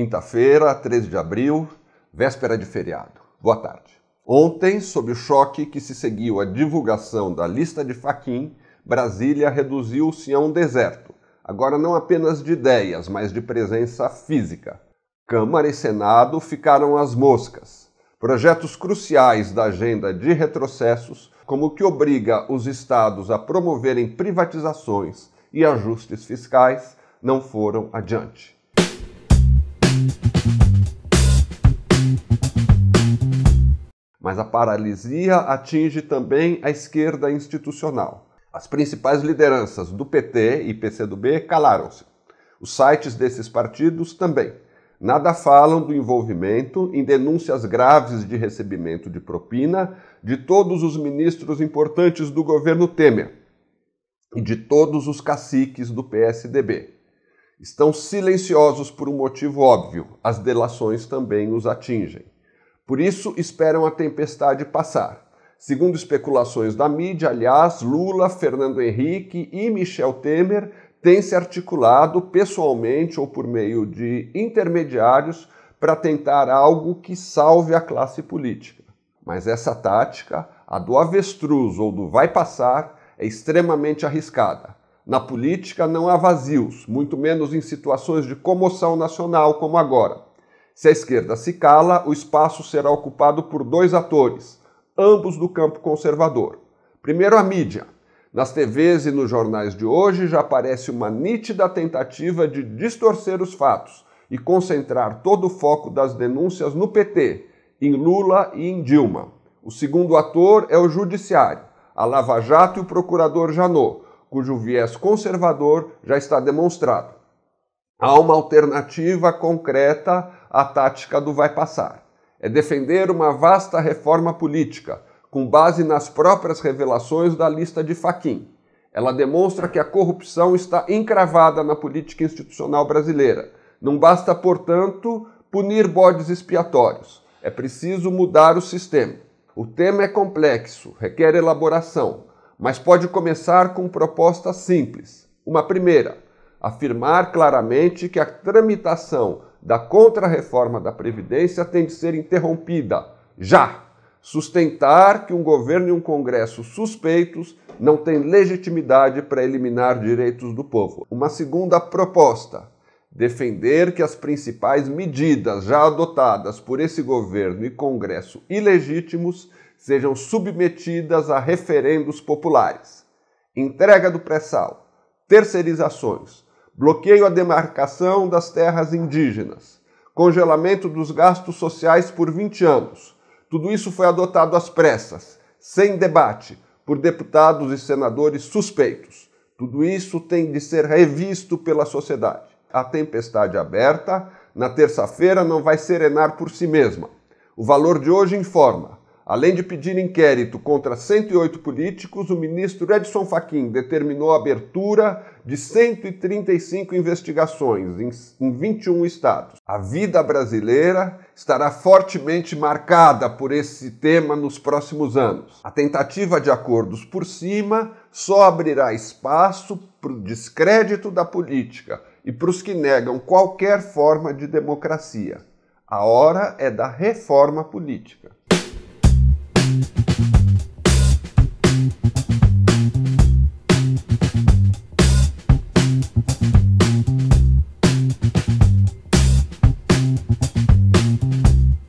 Quinta-feira, 13 de abril, véspera de feriado. Boa tarde. Ontem, sob o choque que se seguiu à divulgação da lista de Faquim, Brasília reduziu-se a um deserto, agora não apenas de ideias, mas de presença física. Câmara e Senado ficaram às moscas. Projetos cruciais da agenda de retrocessos, como o que obriga os estados a promoverem privatizações e ajustes fiscais, não foram adiante. mas a paralisia atinge também a esquerda institucional. As principais lideranças do PT e PCdoB calaram-se. Os sites desses partidos também. Nada falam do envolvimento em denúncias graves de recebimento de propina de todos os ministros importantes do governo Temer e de todos os caciques do PSDB. Estão silenciosos por um motivo óbvio: as delações também os atingem. Por isso, esperam a tempestade passar. Segundo especulações da mídia, aliás, Lula, Fernando Henrique e Michel Temer têm se articulado pessoalmente ou por meio de intermediários para tentar algo que salve a classe política. Mas essa tática, a do avestruz ou do vai passar, é extremamente arriscada. Na política não há vazios, muito menos em situações de comoção nacional como agora. Se a esquerda se cala, o espaço será ocupado por dois atores, ambos do campo conservador. Primeiro, a mídia. Nas TVs e nos jornais de hoje já aparece uma nítida tentativa de distorcer os fatos e concentrar todo o foco das denúncias no PT, em Lula e em Dilma. O segundo ator é o Judiciário, a Lava Jato e o procurador Janot, cujo viés conservador já está demonstrado. Há uma alternativa concreta a tática do vai passar. É defender uma vasta reforma política, com base nas próprias revelações da lista de Faquim. Ela demonstra que a corrupção está encravada na política institucional brasileira. Não basta, portanto, punir bodes expiatórios. É preciso mudar o sistema. O tema é complexo, requer elaboração, mas pode começar com propostas simples. Uma primeira, afirmar claramente que a tramitação da contra-reforma da Previdência tem de ser interrompida já. Sustentar que um governo e um Congresso suspeitos não têm legitimidade para eliminar direitos do povo. Uma segunda proposta: defender que as principais medidas já adotadas por esse governo e Congresso ilegítimos sejam submetidas a referendos populares. Entrega do pré-sal, terceirizações, bloqueio à demarcação das terras indígenas, congelamento dos gastos sociais por 20 anos. Tudo isso foi adotado às pressas, sem debate, por deputados e senadores suspeitos. Tudo isso tem de ser revisto pela sociedade. A tempestade é aberta, na terça-feira, não vai serenar por si mesma. O valor de hoje informa. Além de pedir inquérito contra 108 políticos, o ministro Edson Fachin determinou a abertura de 135 investigações em 21 estados. A vida brasileira estará fortemente marcada por esse tema nos próximos anos. A tentativa de acordos por cima só abrirá espaço para o descrédito da política e para os que negam qualquer forma de democracia. A hora é da reforma política.